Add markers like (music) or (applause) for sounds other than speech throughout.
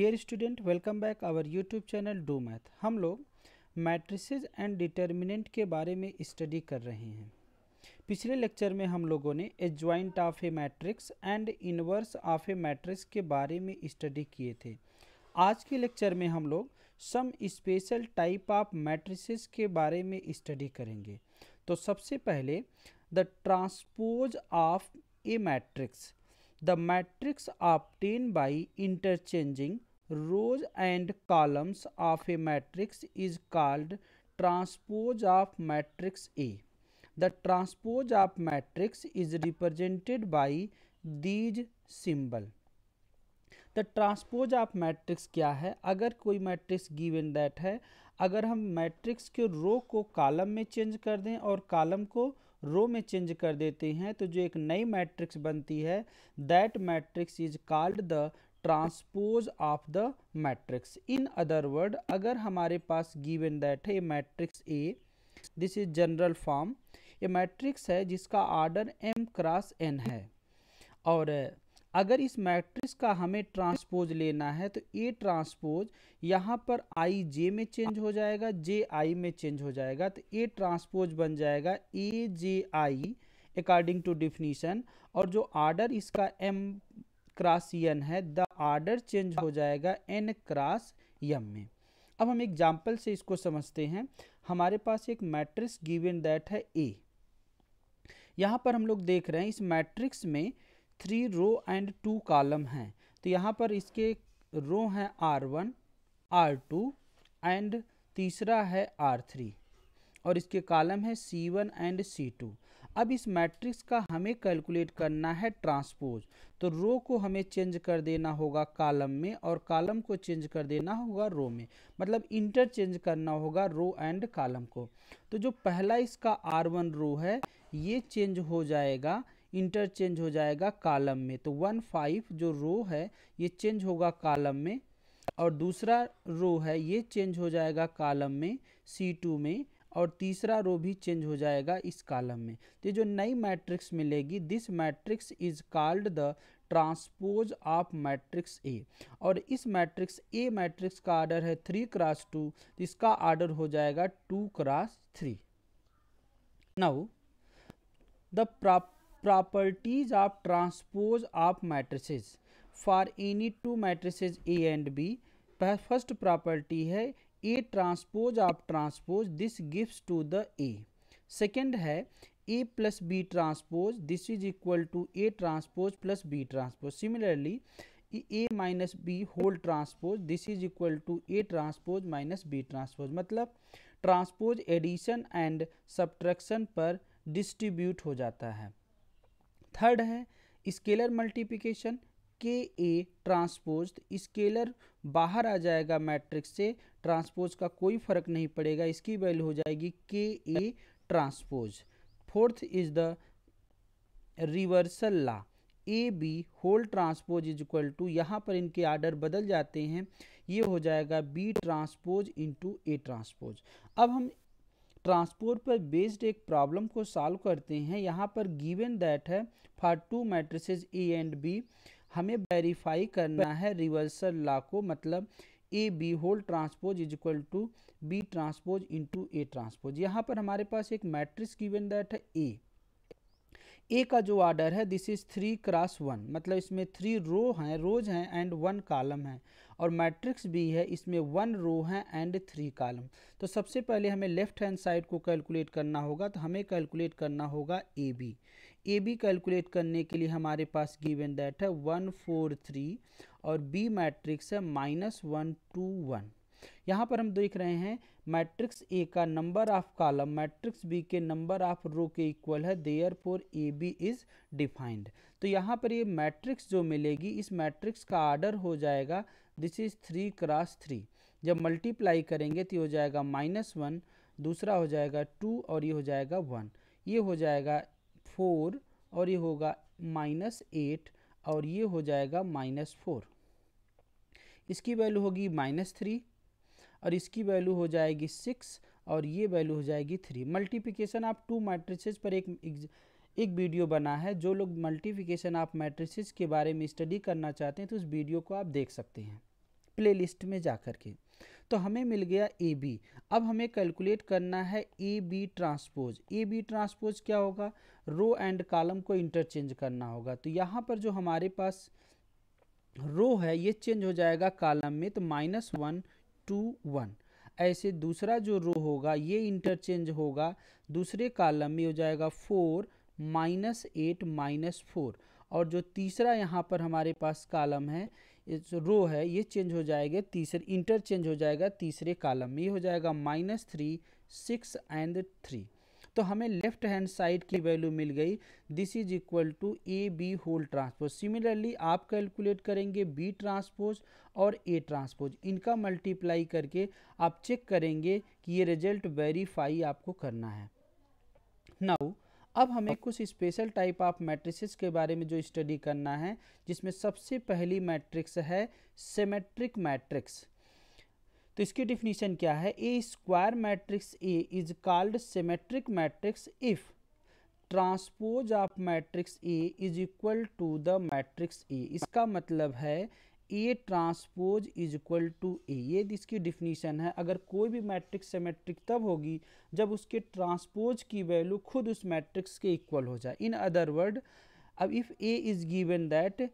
Dear student welcome back our YouTube channel do math हम लोग matrix and determinant के बारे में स्टडी कर रहे हैं पिछले लेक्चर में हम लोगों ने adjoint of A matrix and inverse of A matrix के बारे में स्टडी किए थे आज के लेक्चर में हम लोग some special type of matrices के बारे में स्टडी करेंगे तो सबसे पहले the transpose of A matrix the matrix obtained by interchanging rows and columns of a matrix is called transpose of matrix A. The transpose of matrix is represented by these symbol. The transpose of matrix क्या है अगर कोई matrix given that है अगर हम matrix के रो को column में चेंज कर दें और कॉलम को रो में चेंज कर देते हैं तो जो एक नई मैट्रिक्स बनती है that matrix is called the transpose of the matrix in other word अगर हमारे पास गिवन दैट है matrix A this is general form ये मैट्रिक्स है जिसका आर्डर एम क्रॉस एन है और अगर इस मैट्रिक्स का हमें ट्रांसपोज लेना है तो ए ट्रांसपोज यहाँ पर आई जे में चेंज हो जाएगा जे आई में चेंज हो जाएगा तो ए ट्रांसपोज बन जाएगा A J I according to definition और जो आर्डर इसका एम क्रॉस है द आर्डर चेंज हो जाएगा एन क्रास यम में अब हम एग्जाम्पल से इसको समझते हैं हमारे पास एक मैट्रिक्स गिवन दैट है ए यहाँ पर हम लोग देख रहे हैं इस मैट्रिक्स में three row and two column हैं तो यहाँ पर इसके रो हैं R one R two and तीसरा है आर थ्री और इसके कॉलम है C one and C two अब इस मैट्रिक्स का हमें कैलकुलेट करना है ट्रांसपोज तो रो को हमें चेंज कर देना होगा कॉलम में और कॉलम को चेंज कर देना होगा रो में मतलब इंटरचेंज करना होगा रो एंड कॉलम को तो जो पहला इसका आर वन रो है ये चेंज हो जाएगा इंटरचेंज हो जाएगा कॉलम में तो वन फाइव जो रो है ये चेंज होगा कॉलम में और दूसरा रो है ये चेंज हो जाएगा कॉलम में सी टू में और तीसरा रो भी चेंज हो जाएगा इस कॉलम में तो ये जो नई मैट्रिक्स मिलेगी this matrix is called the transpose of matrix A और इस मैट्रिक्स ए मैट्रिक्स का आर्डर है थ्री क्रॉस टू इसका आर्डर हो जाएगा two cross three now the properties of transpose of matrices for any two matrices A and B first property है A transpose of transpose this gives to the A second है A plus B transpose this is equal to A transpose plus B transpose similarly A minus B whole transpose this is equal to A transpose minus B transpose मतलब transpose addition and subtraction पर distribute हो जाता है third है scalar multiplication के A transpose scalar बाहर आ जाएगा matrix से ट्रांसपोज का कोई फर्क नहीं पड़ेगा इसकी वैल्यू हो जाएगी के A transpose fourth is the reversal law A B whole transpose is equal to यहाँ पर इनके आर्डर बदल जाते हैं ये हो जाएगा B transpose into A transpose अब हम ट्रांसपोर्ट पर बेस्ड एक प्रॉब्लम को सॉल्व करते हैं यहाँ पर गिवन दैट है for two matrices A and B हमें वेरीफाई करना है रिवर्सल ला को मतलब A B whole transpose is equal to B transpose into A transpose यहाँ पर हमारे पास एक मैट्रिक्स गिवन दैट है ए ए का जो ऑर्डर है this is three cross one मतलब इसमें थ्री रो हैं रोज हैं एंड वन कॉलम है और मैट्रिक्स भी है इसमें वन रो है एंड थ्री कॉलम तो सबसे पहले हमें लेफ्ट हैंड साइड को कैलकुलेट करना होगा तो हमें कैलकुलेट करना होगा A B A B calculate करने के लिए हमारे पास गिवन दैट है वन फोर थ्री और बी मैट्रिक्स है माइनस वन टू वन यहाँ पर हम देख रहे हैं मैट्रिक्स ए का number of column matrix B के नंबर ऑफ रो के इक्वल है therefore A B is defined तो यहाँ पर ये मैट्रिक्स जो मिलेगी इस मैट्रिक्स का आर्डर हो जाएगा this is three cross three जब मल्टीप्लाई करेंगे तो हो जाएगा माइनस वन दूसरा हो जाएगा टू और ये हो जाएगा वन ये हो जाएगा फोर और ये होगा माइनस एट और ये हो जाएगा माइनस फोर इसकी वैल्यू होगी माइनस थ्री और इसकी वैल्यू हो जाएगी सिक्स और ये वैल्यू हो जाएगी थ्री मल्टीप्लिकेशन आप टू मैट्रिसेस पर एक एक वीडियो बना है जो लोग मल्टीप्लिकेशन आप मैट्रिसेस के बारे में स्टडी करना चाहते हैं तो उस वीडियो को आप देख सकते हैं प्लेलिस्ट में जा कर के तो हमें मिल गया ए बी अब हमें कैलकुलेट करना है A B transpose A B transpose क्या होगा रो एंड कॉलम को इंटरचेंज करना होगा तो यहाँ पर जो हमारे पास रो है ये चेंज हो जाएगा कॉलम में तो माइनस वन टू वन ऐसे दूसरा जो रो होगा ये इंटरचेंज होगा दूसरे कॉलम में हो जाएगा four minus eight minus four और जो तीसरा यहाँ पर हमारे पास कालम है रो है ये चेंज हो जाएगा तीसरे इंटरचेंज हो जाएगा तीसरे कालम में ये हो जाएगा minus three six and three तो हमें लेफ्ट हैंड साइड की वैल्यू मिल गई this is equal to A B whole transpose similarly आप कैलकुलेट करेंगे बी ट्रांसपोज और ए ट्रांसपोज इनका मल्टीप्लाई करके आप चेक करेंगे कि ये रिजल्ट वेरीफाई आपको करना है नाउ अब हमें कुछ स्पेशल टाइप ऑफ मैट्रिसेस के बारे में जो स्टडी करना है जिसमें सबसे पहली मैट्रिक्स है सेमेट्रिक मैट्रिक्स तो इसकी डिफिनीशन क्या है ए square matrix A is called symmetric matrix if transpose of matrix A is equal to the matrix A इसका मतलब है A transpose is equal to A ये इसकी डिफिनीशन है अगर कोई भी मैट्रिक्स सेमेट्रिक तब होगी जब उसके ट्रांसपोज की वैल्यू खुद उस मैट्रिक्स के इक्वल हो जाए इन अदर वर्ड अब if A is given that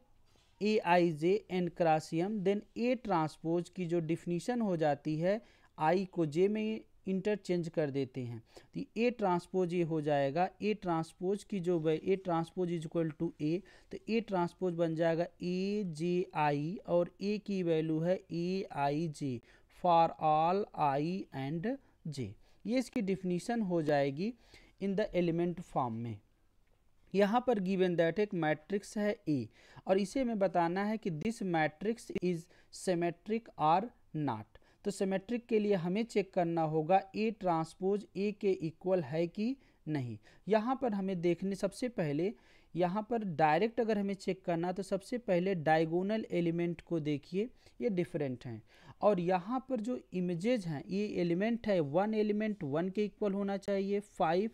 A I J and क्रासियम देन ए ट्रांसपोज की जो डिफिनीशन हो जाती है आई को जे में इंटरचेंज कर देते हैं तो ए ट्रांसपोज ये हो जाएगा ए ट्रांसपोज की जो A transpose is equal to A तो ए ट्रांसपोज बन जाएगा ए जे आई और ए की वैल्यू है A I J for all I and J ये इसकी डिफिनीशन हो जाएगी इन द एलिमेंट फॉर्म में यहाँ पर गिवन दैट एक मैट्रिक्स है ए और इसे हमें बताना है कि this matrix is symmetric or not तो सिमेट्रिक के लिए हमें चेक करना होगा ए ट्रांसपोज ए के इक्वल है कि नहीं यहाँ पर हमें देखने सबसे पहले यहाँ पर डायरेक्ट अगर हमें चेक करना तो सबसे पहले डायगोनल एलिमेंट को देखिए ये डिफरेंट हैं और यहाँ पर जो इमेजेज हैं ये एलिमेंट है वन एलिमेंट वन के इक्वल होना चाहिए फाइव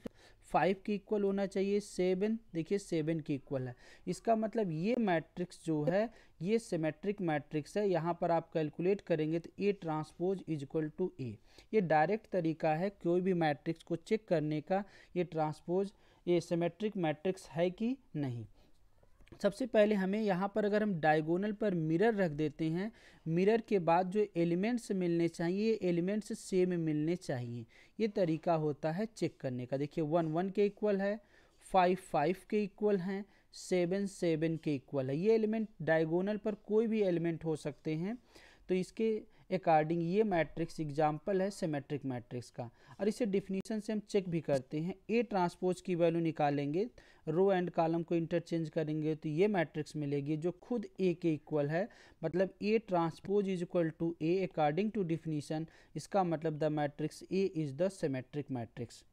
फाइव के इक्वल होना चाहिए सेवन देखिए सेवन के इक्वल है इसका मतलब ये मैट्रिक्स जो है ये सिमेट्रिक मैट्रिक्स है यहाँ पर आप कैलकुलेट करेंगे तो A transpose is equal to A ये डायरेक्ट तरीका है कोई भी मैट्रिक्स को चेक करने का ये ट्रांसपोज ये सिमेट्रिक मैट्रिक्स है कि नहीं सबसे पहले हमें यहाँ पर अगर हम डायगोनल पर मिरर रख देते हैं मिरर के बाद जो एलिमेंट्स मिलने चाहिए ये एलिमेंट्स सेम मिलने चाहिए ये तरीका होता है चेक करने का देखिए वन वन के इक्वल है फाइव फाइव के इक्वल हैं सेवन सेवन के इक्वल है ये एलिमेंट डायगोनल पर कोई भी एलिमेंट हो सकते हैं तो इसके अकॉर्डिंग ये मैट्रिक्स एग्जाम्पल है सिमेट्रिक मैट्रिक्स का और इसे डिफिनीशन से हम चेक भी करते हैं ए ट्रांसपोज की वैल्यू निकालेंगे रो एंड कॉलम को इंटरचेंज करेंगे तो ये मैट्रिक्स मिलेगी जो खुद ए के इक्वल है मतलब A transpose is equal to A according to definition इसका मतलब the matrix A is the symmetric matrix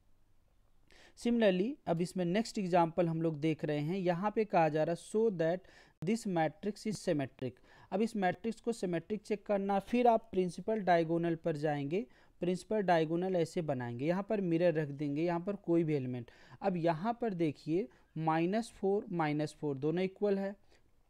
similarly अब इसमें नेक्स्ट एग्जाम्पल हम लोग देख रहे हैं यहाँ पे कहा जा रहा है so that this matrix is symmetric अब इस मैट्रिक्स को सेमेट्रिक चेक करना फिर आप प्रिंसिपल डायगोनल पर जाएंगे प्रिंसिपल डायगोनल ऐसे बनाएंगे यहाँ पर मिरर रख देंगे यहाँ पर कोई भी एलिमेंट अब यहाँ पर देखिए माइनस फोर माइनस फोर दोनों इक्वल है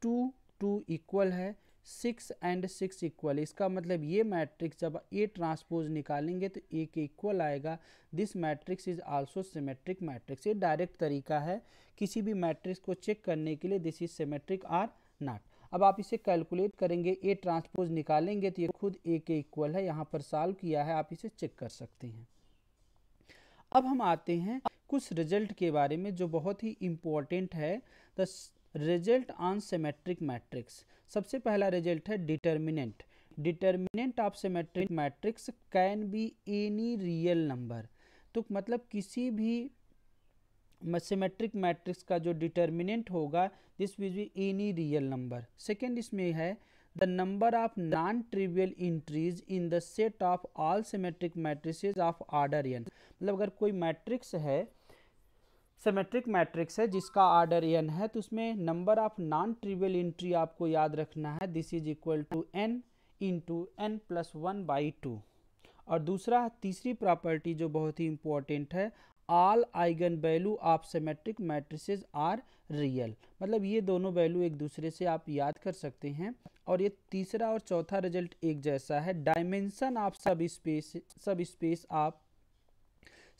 टू टू इक्वल है सिक्स एंड सिक्स इक्वल इसका मतलब ये मैट्रिक्स जब ए ट्रांसपोज निकालेंगे तो ए के इक्वल आएगा this matrix is also symmetric matrix ये डायरेक्ट तरीका है किसी भी मैट्रिक्स को चेक करने के लिए this is symmetric or not अब आप इसे कैलकुलेट करेंगे ए ट्रांसपोज निकालेंगे तो ये खुद ए के इक्वल है यहाँ पर सॉल्व किया है आप इसे चेक कर सकते हैं अब हम आते हैं कुछ रिजल्ट के बारे में जो बहुत ही इम्पोर्टेंट है the result on symmetric matrix सबसे पहला रिजल्ट है determinant determinant of symmetric matrix can be any real number तो मतलब किसी भी सिमेट्रिक मैट्रिक्स का जो डिटर्मिनेंट होगा this will be any real number second इसमें है the number of non trivial entries in the set of all symmetric matrix of order N मतलब अगर कोई मैट्रिक्स है सिमेट्रिक मैट्रिक्स है जिसका आर्डर एन है तो उसमें number of non trivial entry आपको याद रखना है this is equal to N into N plus one by two और दूसरा तीसरी प्रॉपर्टी जो बहुत ही इंपॉर्टेंट है all eigen value of symmetric matrices are real मतलब ये दोनों वैल्यू एक दूसरे से आप याद कर सकते हैं और ये तीसरा और चौथा रिजल्ट एक जैसा है dimension of sub space sub space of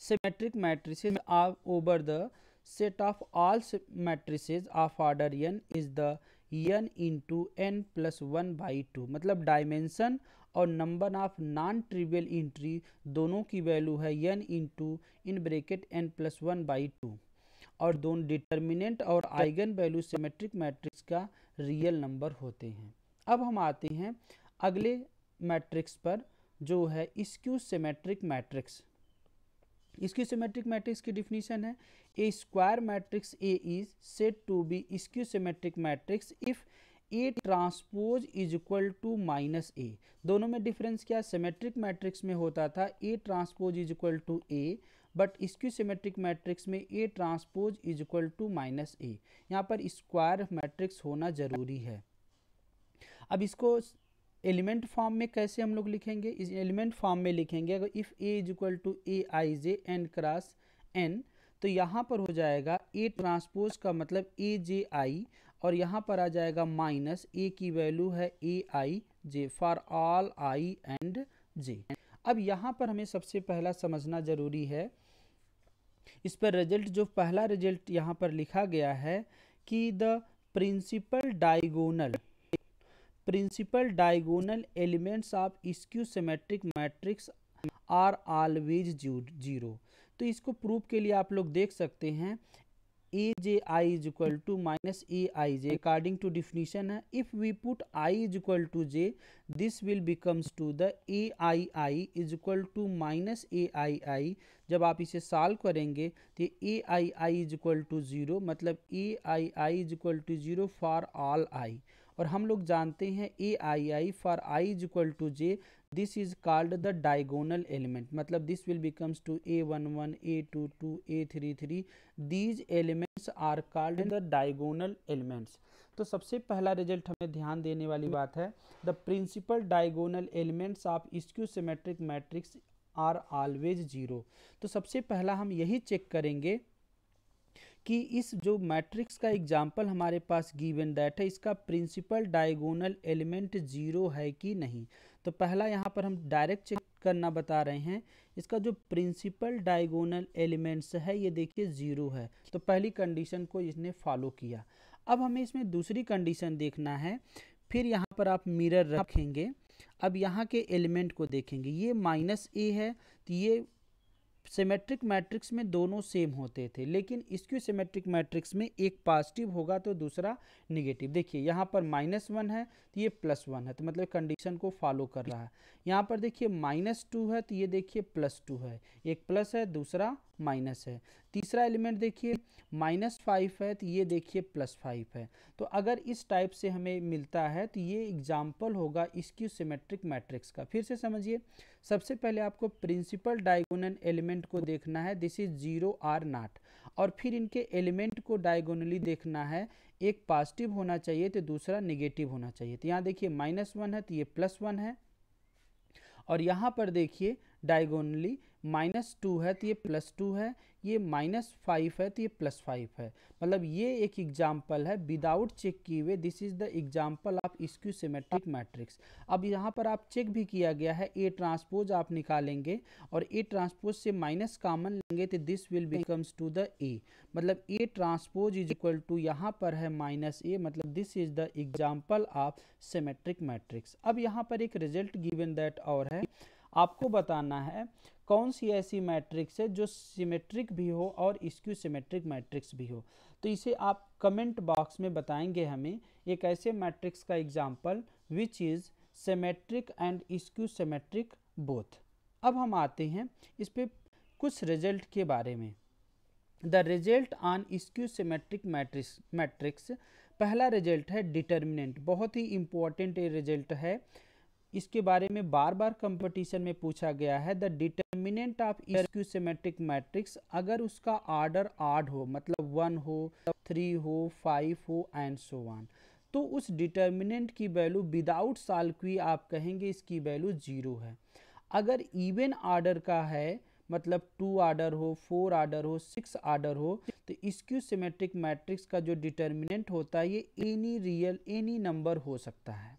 symmetric matrices are over the set of all matrices of order n is the n into n plus one by two मतलब डायमेंशन और number of non trivial entry दोनों की value है n into in bracket n plus one by two और दोनों determinant और eigen value symmetric matrix का real number होते हैं अब हम आते हैं अगले मैट्रिक्स पर जो है skew symmetric matrix skew symmetric matrix की डिफिनीशन है ए square matrix A is set to be skew symmetric matrix if A transpose is equal to minus A दोनों में डिफरेंस क्या सिमेट्रिक मैट्रिक्स में होता था A transpose is equal to A but skew symmetric matrix में A transpose is equal to minus A यहाँ पर square matrix होना जरूरी है अब इसको एलिमेंट फॉर्म में कैसे हम लोग लिखेंगे इस एलिमेंट फॉर्म में लिखेंगे अगर if A is equal to A I J N cross N तो यहाँ पर हो जाएगा ए ट्रांसपोज का मतलब ए जे आई और यहाँ पर आ जाएगा माइनस ए की वैल्यू है A I J for all I and J अब यहाँ पर हमें सबसे पहला समझना ज़रूरी है इस पर रिजल्ट जो पहला रिजल्ट यहाँ पर लिखा गया है कि the principal diagonal principal diagonal elements of skew symmetric matrix are always zero तो इसको प्रूफ के लिए आप लोग देख सकते हैं A J I is equal to minus A I J according to definition है if we put I is equal to J this will becomes to the A I I is equal to minus A I I जब आप इसे solve करेंगे तो A I I is equal to zero मतलब A I I is equal to zero for all I और हम लोग जानते हैं A I I for I is equal to J this is called the diagonal element मतलब this will becomes to A one one A two two A three three these elements are called the diagonal elements तो सबसे पहला result हमें ध्यान देने वाली बात है the principal diagonal elements of skew symmetric matrix are always zero तो सबसे पहला हम यही चेक करेंगे कि इस जो मैट्रिक्स का एग्जाम्पल हमारे पास गिवन दैट है इसका प्रिंसिपल डायगोनल एलिमेंट जीरो है कि नहीं तो पहला यहाँ पर हम डायरेक्ट चेक करना बता रहे हैं इसका जो प्रिंसिपल डायगोनल एलिमेंट्स है ये देखिए ज़ीरो है तो पहली कंडीशन को इसने फॉलो किया अब हमें इसमें दूसरी कंडीशन देखना है फिर यहाँ पर आप मिरर रखेंगे अब यहाँ के एलिमेंट को देखेंगे ये माइनस ए है तो ये सिमेट्रिक मैट्रिक्स में दोनों सेम होते थे लेकिन इसक्यू सिमेट्रिक मैट्रिक्स में एक पॉजिटिव होगा तो दूसरा निगेटिव देखिए यहाँ पर माइनस वन है तो ये प्लस वन है तो मतलब कंडीशन को फॉलो कर रहा है यहाँ पर देखिए माइनस टू है तो ये देखिए प्लस टू है एक प्लस है दूसरा माइनस है तीसरा एलिमेंट देखिए माइनस फाइव है तो ये देखिए प्लस फाइव है तो अगर इस टाइप से हमें मिलता है तो ये एग्जाम्पल होगा इसकी सिमेट्रिक मैट्रिक्स का फिर से समझिए सबसे पहले आपको प्रिंसिपल डायगोनल एलिमेंट को देखना है this is zero or not और फिर इनके एलिमेंट को डायगोनली देखना है एक पॉजिटिव होना चाहिए तो दूसरा निगेटिव होना चाहिए तो यहाँ देखिए माइनस वन है तो ये प्लस वन है और यहाँ पर देखिए डायगोनली माइनस टू है तो ये प्लस टू है ये माइनस फाइव है तो ये प्लस फाइव है मतलब ये एक एग्जाम्पल है विदाउट चेक किए हुए this is the example of skew symmetric matrix अब यहाँ पर आप चेक भी किया गया है ए ट्रांसपोज आप निकालेंगे और ए ट्रांसपोज से माइनस कॉमन लेंगे तो this will becomes to the A मतलब A transpose is equal to यहाँ पर है माइनस ए मतलब this is the example of symmetric matrix अब यहाँ पर एक रिजल्ट गिवन दैट और है आपको बताना है कौन सी ऐसी मैट्रिक्स है जो सिमेट्रिक भी हो और इसक्यू सिमेट्रिक मैट्रिक्स भी हो तो इसे आप कमेंट बॉक्स में बताएंगे हमें एक ऐसे मैट्रिक्स का example which is symmetric and skew symmetric both अब हम आते हैं इस पर कुछ रिजल्ट के बारे में the result on skew symmetric matrix matrix पहला रिजल्ट है डिटर्मिनेंट बहुत ही इम्पोर्टेंट रिजल्ट है इसके बारे में बार बार कंपटीशन में पूछा गया है the deter determinant of skew symmetric matrix अगर उसका आर्डर आर्ड हो मतलब वन हो थ्री हो फाइव हो एंड सो वन तो उस डिटर्मिनेंट की वैल्यू विदाउट साल्क्वी आप कहेंगे इसकी वैल्यू जीरो है अगर इवन आर्डर का है मतलब टू आर्डर हो फोर आर्डर हो सिक्स आर्डर हो तो इसक्यू सिमेट्रिक मैट्रिक्स का जो डिटर्मिनेंट होता है ये एनी रियल एनी नंबर हो सकता है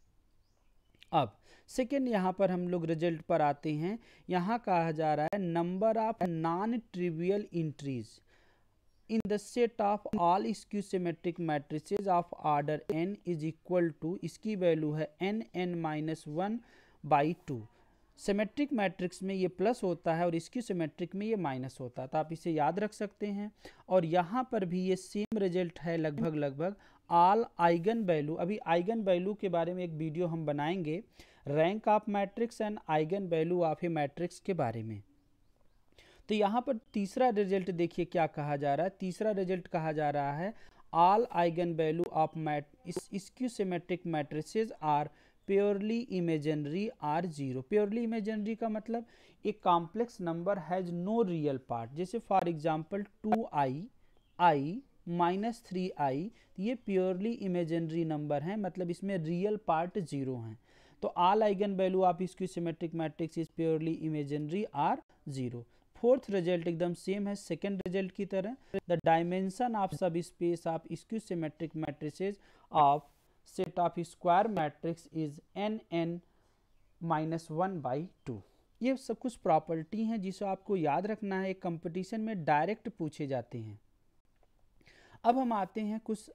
अब सेकेंड यहाँ पर हम लोग रिजल्ट पर आते हैं यहाँ कहा जा रहा है number of non trivial entries in the set of all skew symmetric matrices of order N is equal to इसकी वैल्यू है N N minus one by two symmetric matrix में ये प्लस होता है और स्क्यू सीमेट्रिक में ये minus होता है तो आप इसे याद रख सकते हैं और यहाँ पर भी ये सेम रिजल्ट है लगभग लगभग ऑल आइगन वैल्यू अभी आइगन वैल्यू के बारे में एक वीडियो हम बनाएंगे rank of matrix and eigen value of A matrix के बारे में तो यहाँ पर तीसरा रिजल्ट देखिए क्या कहा जा रहा है तीसरा रिजल्ट कहा जा रहा है all eigen value of mat skew symmetric skew matrices are purely imaginary or zero purely imaginary का मतलब एक complex number has no real part जैसे for example two I I minus three I ये प्योरली इमेजनरी नंबर हैं मतलब इसमें real part zero हैं तो all eigen value of skew symmetric matrix is purely imaginary or zero fourth result एकदम same है second result की तरह the dimension of sub space of skew symmetric matrix of set of square matrix is N N minus one by two ये सब कुछ property हैं जिसे आपको याद रखना है कंपटीशन में डायरेक्ट पूछे जाते हैं अब हम आते हैं कुछ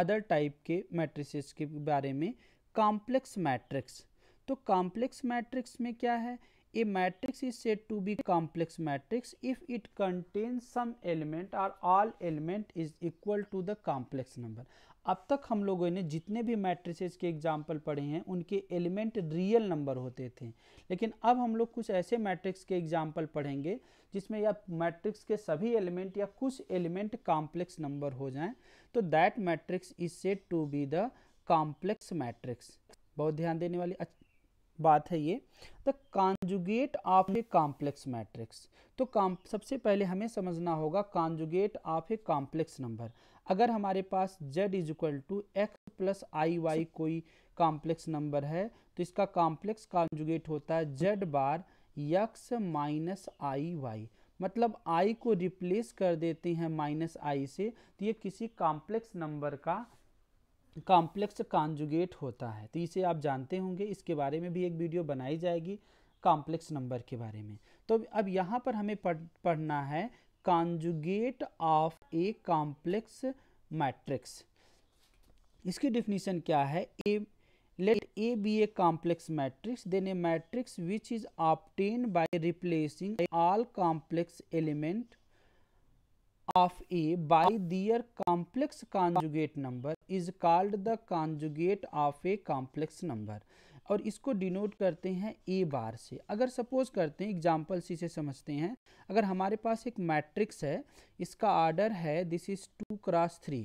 अदर टाइप के मैट्रिसेस के बारे में कॉम्प्लेक्स मैट्रिक्स तो कॉम्प्लेक्स मैट्रिक्स में क्या है a matrix is said to be complex matrix if it contain some element or all element is equal to the complex number अब तक हम लोगों ने जितने भी मैट्रिसेस के एग्जाम्पल पढ़े हैं उनके एलिमेंट रियल नंबर होते थे लेकिन अब हम लोग कुछ ऐसे मैट्रिक्स के एग्जाम्पल पढ़ेंगे जिसमें या मैट्रिक्स के सभी एलिमेंट या कुछ एलिमेंट कॉम्प्लेक्स नंबर हो जाएं तो that matrix is said to be the complex matrix बहुत ध्यान देने वाली अच्छा बात है ये the conjugate of a complex matrix तो काम सबसे पहले हमें समझना होगा conjugate of a complex number अगर हमारे पास z is equal to x plus i y कोई कॉम्प्लेक्स नंबर है तो इसका कॉम्प्लेक्स कॉन्जुगेट होता है z bar x minus i y मतलब आई को रिप्लेस कर देते हैं माइनस आई से तो ये किसी कॉम्प्लेक्स नंबर का कॉम्प्लेक्स कॉन्जुगेट होता है तो इसे आप जानते होंगे इसके बारे में भी एक वीडियो बनाई जाएगी कॉम्प्लेक्स नंबर के बारे में तो अब यहाँ पर हमें पढ़ पढ़ना है conjugate of a complex matrix इसकी डिफिनीशन क्या है a let A B a complex matrix then a matrix which is obtain by replacing all complex element of A by their complex conjugate number is called the conjugate of a complex number. और इसको denote करते हैं ए बार से अगर suppose करते हैं example सी से समझते हैं अगर हमारे पास एक मैट्रिक्स है इसका आर्डर है this is two cross three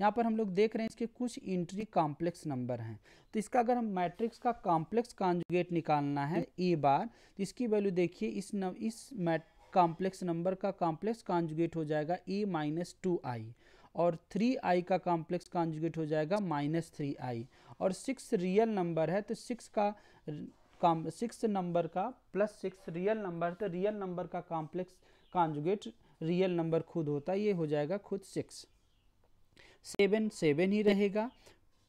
यहाँ पर हम लोग देख रहे हैं इसके कुछ इंट्री कॉम्प्लेक्स नंबर हैं तो इसका अगर हम मैट्रिक्स का कॉम्प्लेक्स कॉन्जुगेट निकालना है ए बार तो इसकी वैल्यू देखिए इस न, इस मैट कॉम्प्लेक्स नंबर का कॉम्प्लेक्स कॉन्जुगेट हो जाएगा ए माइनस टू आई और थ्री आई का कॉम्प्लेक्स कॉन्जुगेट हो जाएगा माइनस थ्री आई और सिक्स रियल नंबर है तो सिक्स का काम सिक्स नंबर का प्लस सिक्स रियल नंबर तो रियल नंबर का कॉम्प्लेक्स कॉन्जुगेट रियल नंबर खुद होता है ये हो जाएगा खुद सिक्स सेवन सेवन ही रहेगा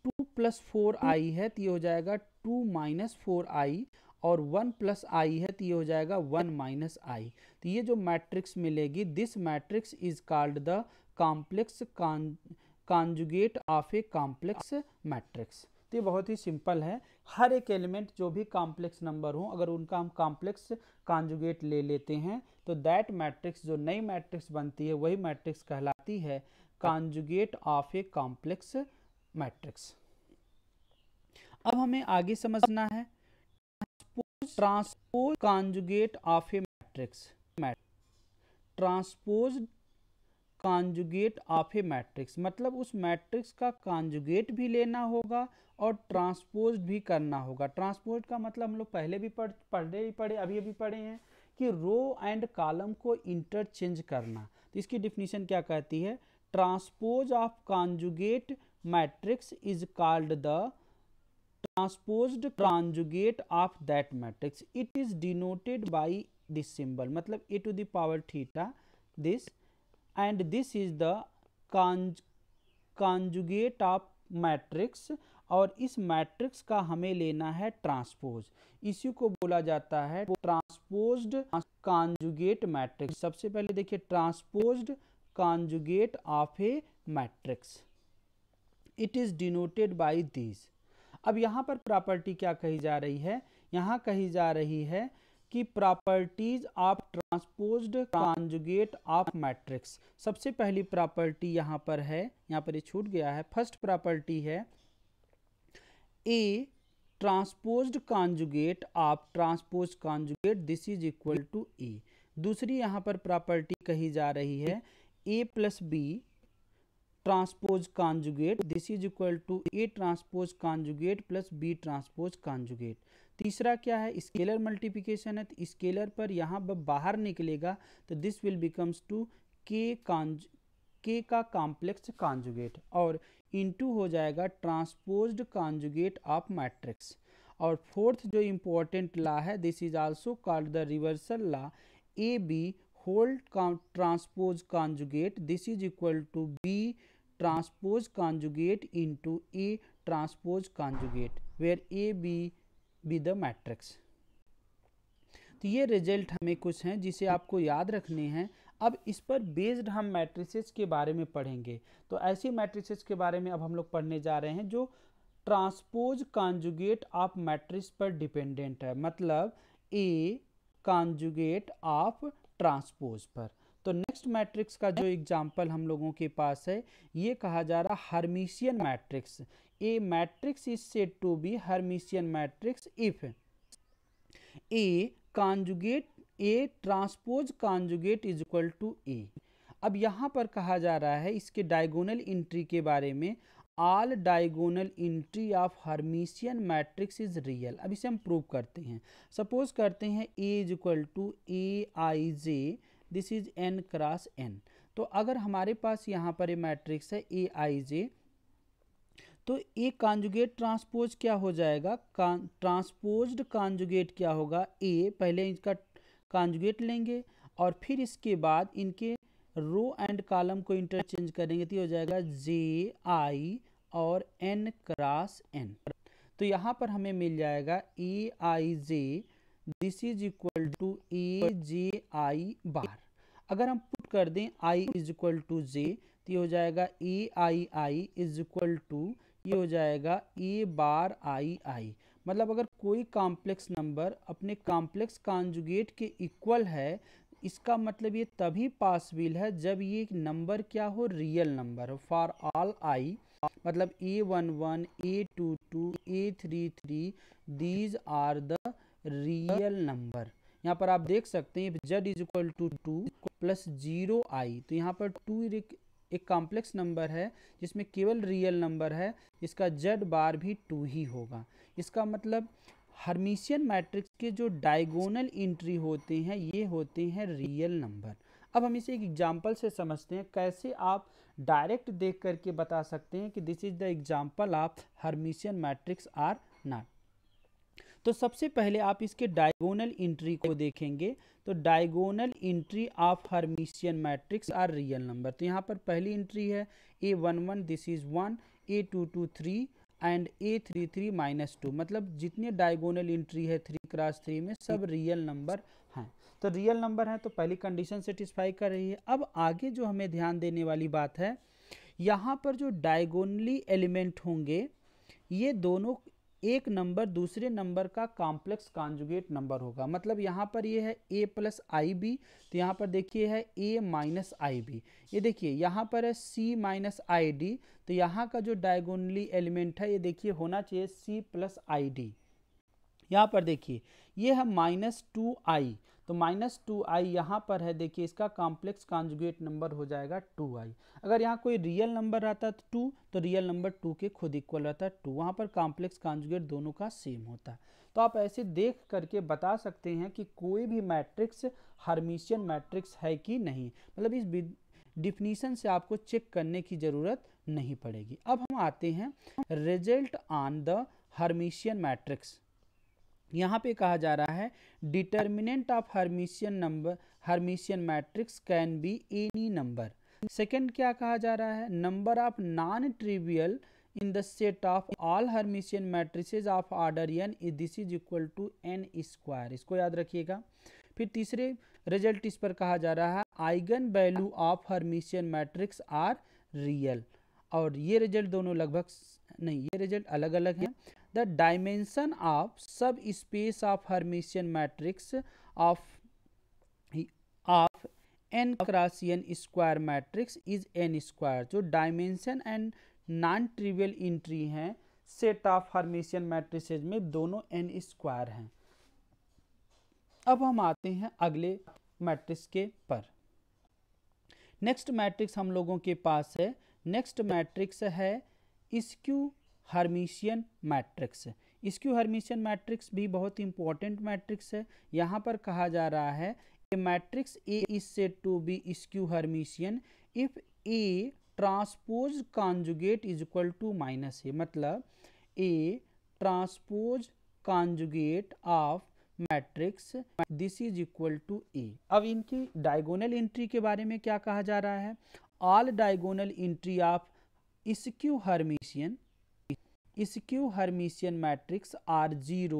टू प्लस फोर आई है तो ये हो जाएगा टू माइनस फोर आई और वन प्लस आई है तो ये हो जाएगा वन माइनस आई तो ये जो मैट्रिक्स मिलेगी this matrix is called the complex conjugate of a complex matrix तो ये बहुत ही सिंपल है हर एक एलिमेंट जो भी कॉम्प्लेक्स नंबर हो अगर उनका हम कॉम्प्लेक्स कॉन्जुगेट ले लेते हैं तो दैट मैट्रिक्स जो नई मैट्रिक्स बनती है वही मैट्रिक्स कहलाती है conjugate of a complex matrix अब हमें आगे समझना है transpose conjugate of A matrix transpose conjugate of A matrix मतलब उस मैट्रिक्स का कॉन्जुगेट भी लेना होगा और ट्रांसपोज भी करना होगा ट्रांसपोज का मतलब हम लोग पहले भी पढ़ पढ़े ही पढ़े अभी अभी पढ़े हैं कि रो एंड कॉलम को इंटरचेंज करना तो इसकी डिफिनीशन क्या कहती है transpose of conjugate matrix is called the transposed tranjugate of that matrix it is denoted by this symbol मतलब A to the power theta this and this is the conjugate of matrix और इस matrix का हमें लेना है transpose इसी को बोला जाता है ट्रांसपोज्ड कॉन्जुगेट मैट्रिक्स सबसे पहले देखिए transposed conjugate of A matrix it is denoted by this अब यहाँ पर प्रॉपर्टी क्या कही जा रही है यहाँ कही जा रही है कि properties of transposed conjugate of matrix सबसे पहली प्रॉपर्टी यहाँ पर है यहाँ पर ये छूट गया है फर्स्ट प्रॉपर्टी है A transposed conjugate of transpose conjugate this is equal to A दूसरी यहाँ पर प्रॉपर्टी कही जा रही है A plus B transpose conjugate this is equal to A transpose conjugate plus B transpose conjugate तीसरा क्या है स्केलर मल्टीप्लिकेशन है तो स्केलर पर यहाँ पर बाहर निकलेगा तो दिस विल बिकम्स टू के कॉन्ज के का कॉम्प्लेक्स कॉन्जुगेट और इनटू हो जाएगा ट्रांसपोज्ड कॉन्जुगेट ऑफ मैट्रिक्स और फोर्थ जो इम्पोर्टेंट लॉ है this is also called the reversal law A B whole transpose conjugate this is equal to B transpose conjugate into A transpose conjugate where A B be the matrix तो ये result हमें कुछ हैं जिसे आपको याद रखने हैं अब इस पर बेस्ड हम मैट्रिसेस के बारे में पढ़ेंगे तो ऐसी मैट्रिसेस के बारे में अब हम लोग पढ़ने जा रहे हैं जो ट्रांसपोज कॉन्जुगेट ऑफ मैट्रिक्स पर डिपेंडेंट है मतलब ए कॉन्जुगेट ऑफ ट्रांसपोज पर तो नेक्स्ट मैट्रिक्स का जो एग्जाम्पल हम लोगों के पास है ये कहा जा रहा Hermitian matrix A matrix is said to be Hermitian matrix if A conjugate A transpose conjugate is equal to A अब यहाँ पर कहा जा रहा है इसके डायगोनल इंट्री के बारे में all diagonal entry of Hermitian matrix is real अब इसे हम प्रूव करते हैं सपोज करते हैं A is equal to A I j this is n cross N तो अगर हमारे पास यहाँ पर ये मैट्रिक्स है ए आई जे तो ए कॉन्जुगेट ट्रांसपोज क्या हो जाएगा ट्रांसपोज्ड कॉन्जुगेट क्या होगा ए पहले इनका कॉन्जुगेट लेंगे और फिर इसके बाद इनके रो एंड कॉलम को इंटरचेंज करेंगे तो हो जाएगा जे आई और एन क्रॉस एन तो यहाँ पर हमें मिल जाएगा A I j this is equal to A J i bar अगर हम पुट कर दें i is equal to j तो ये हो जाएगा A I I is equal to ये हो जाएगा ए बार आई आई मतलब अगर कोई कॉम्प्लेक्स नंबर अपने कॉम्प्लेक्स कॉन्जुगेट के इक्वल है इसका मतलब ये तभी पासबिल है जब ये नंबर क्या हो रियल नंबर हो फॉर ऑल आई मतलब A one one A two two A three three these are the real number यहाँ पर आप देख सकते हैं z is equal to two plus zero i तो यहाँ पर टू एक कॉम्प्लेक्स नंबर है जिसमें केवल रियल नंबर है इसका जेड बार भी टू ही होगा इसका मतलब हर्मिशियन मैट्रिक्स के जो डायगोनल इंट्री होते हैं ये होते हैं रियल नंबर अब हम इसे एक एग्जाम्पल से समझते हैं कैसे आप डायरेक्ट देख करके बता सकते हैं कि this is the example of Hermitian matrix or not तो सबसे पहले आप इसके डायगोनल इंट्री को देखेंगे तो diagonal entry of Hermitian matrix are real number तो यहाँ पर पहली इंट्री है A one one this is one A two two three and A three three minus two मतलब जितने डायगोनल इंट्री है थ्री क्रॉस थ्री में सब रियल नंबर हैं तो रियल नंबर हैं तो पहली कंडीशन सेटिस्फाई कर रही है अब आगे जो हमें ध्यान देने वाली बात है यहाँ पर जो डायगोनली एलिमेंट होंगे ये दोनों एक नंबर दूसरे नंबर का कॉम्प्लेक्स कॉन्जुगेट नंबर होगा मतलब यहाँ पर ये है ए प्लस आई बी तो यहाँ पर देखिए है ए माइनस आई बी ये देखिए यहाँ पर है सी माइनस आई डी तो यहाँ का जो डायगोनली एलिमेंट है ये देखिए होना चाहिए सी प्लस आई डी यहाँ पर देखिए ये है माइनस टू आई तो माइनस टू आई यहाँ पर है देखिए इसका कॉम्प्लेक्स कॉन्जुगेट नंबर हो जाएगा टू आई अगर यहाँ कोई रियल नंबर रहता तो टू तो रियल नंबर टू के खुद इक्वल रहता है टू वहाँ पर कॉम्प्लेक्स कॉन्जुगेट दोनों का सेम होता है तो आप ऐसे देख करके बता सकते हैं कि कोई भी मैट्रिक्स हर्मिशियन मैट्रिक्स है कि नहीं मतलब इस डिफिनीसन से आपको चेक करने की ज़रूरत नहीं पड़ेगी अब हम आते हैं result on the Hermitian matrix यहाँ पे कहा जा रहा है determinant of Hermitian number Hermitian matrix can be any number second क्या कहा जा रहा है number of non trivial in the set of all Hermitian matrix of order n this is equal to n square इसको याद रखिएगा फिर तीसरे रिजल्ट इस पर कहा जा रहा है eigen value of Hermitian matrix are real और ये रिजल्ट दोनों लगभग नहीं ये रिजल्ट अलग अलग हैं the dimension of sub space of Hermitian matrix of of n cross n square matrix is n square जो dimension and non trivial entry है सेट ऑफ हर्मेशियन मैट्रिसेज में दोनों एन स्क्वायर हैं अब हम आते हैं अगले मैट्रिक्स के पर नेक्स्ट मैट्रिक्स हम लोगों के पास है नेक्स्ट मैट्रिक्स है skew Hermitian matrix skew Hermitian matrix भी बहुत इंपॉर्टेंट मैट्रिक्स है यहाँ पर कहा जा रहा है a matrix A is set to be skew Hermitian if A transpose conjugate is equal to minus A मतलब A transpose conjugate of matrix this is equal to A अब इनकी डायगोनल एंट्री के बारे में क्या कहा जा रहा है all diagonal entry of skew Hermitian skew Hermitian matrix are zero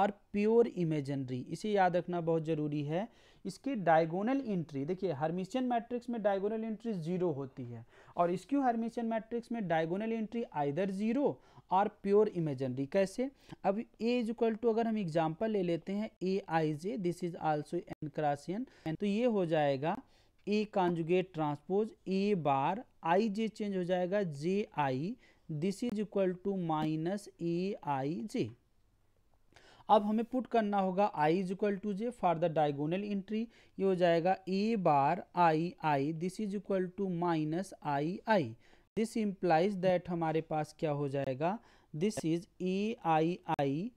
or pure imaginary इसे याद रखना बहुत ज़रूरी है इसके डायगोनल इंट्री देखिए हर्मिशियन मैट्रिक्स में डायगोनल इंट्री जीरो होती है और इसक्यू हर्मिशियन मैट्रिक्स में डायगोनल इंट्री आइदर जीरो और प्योर इमेजनरी कैसे अब ए इज इक्वल टू अगर हम एग्जाम्पल ले लेते हैं A I j this is also n cross n तो ये हो जाएगा A conjugate transpose A bar i j change हो जाएगा j i this is equal to minus A I j अब हमें पुट करना होगा i is equal to j for the diagonal entry ये हो जाएगा A bar i i this is equal to minus i i this implies that हमारे पास क्या हो जाएगा this is A I i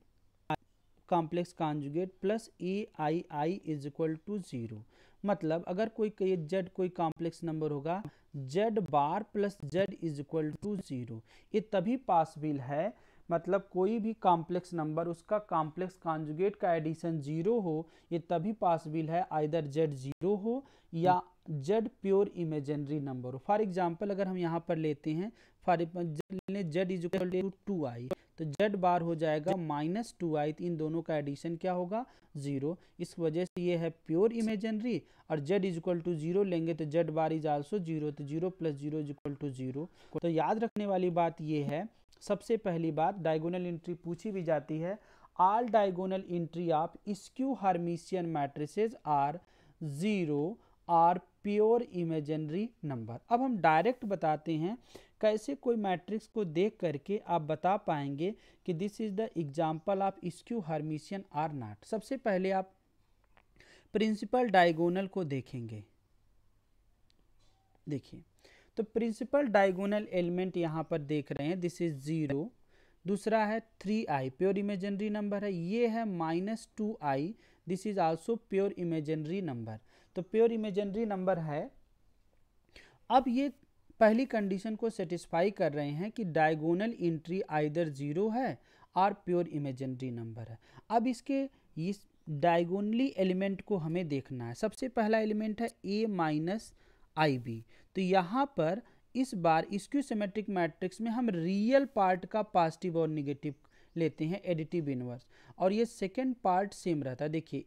complex conjugate plus A I I is equal to zero मतलब अगर कोई कहिए जेड कोई कॉम्प्लेक्स नंबर होगा z bar plus z is equal to zero ये तभी पासबिल है मतलब कोई भी कॉम्प्लेक्स नंबर उसका कॉम्प्लेक्स कॉन्जुगेट का एडिशन जीरो हो ये तभी पासबिल है आइदर जेड जीरो हो या जेड प्योर इमेजनरी नंबर हो फॉर एग्जाम्पल अगर हम यहाँ पर लेते हैं for example z is equal to two i तो जेड बार हो जाएगा माइनस टू आई इन दोनों का एडिशन क्या होगा जीरो इस वजह से ये है प्योर इमेजनरी और z is equal to zero लेंगे तो z bar is also zero तो zero plus zero is equal to zero तो याद रखने वाली बात ये है सबसे पहली बात डायगोनल एंट्री पूछी भी जाती है all diagonal entry of skew hermitian matrices are zero or pure imaginary number अब हम डायरेक्ट बताते हैं कैसे कोई मैट्रिक्स को देख करके आप बता पाएंगे कि this is the example of skew Hermitian or not सबसे पहले आप प्रिंसिपल डायगोनल को देखेंगे देखिए तो प्रिंसिपल डायगोनल एलिमेंट यहाँ पर देख रहे हैं दिस इज ज़ीरो दूसरा है three i pure imaginary number है ये है minus two i this is also pure imaginary number तो प्योर इमेजनरी नंबर है अब ये पहली कंडीशन को सेटिस्फाई कर रहे हैं कि डायगोनल इंट्री आइदर ज़ीरो है और प्योर इमेजनरी नंबर है अब इसके इस डायगोनली एलिमेंट को हमें देखना है सबसे पहला एलिमेंट है ए माइनस आई बी तो यहाँ पर इस बार स्क्यूसमेट्रिक मैट्रिक्स में हम रियल पार्ट का पॉजिटिव और निगेटिव लेते हैं एडिटिव इनवर्स और ये सेकेंड पार्ट सेम रहता है देखिए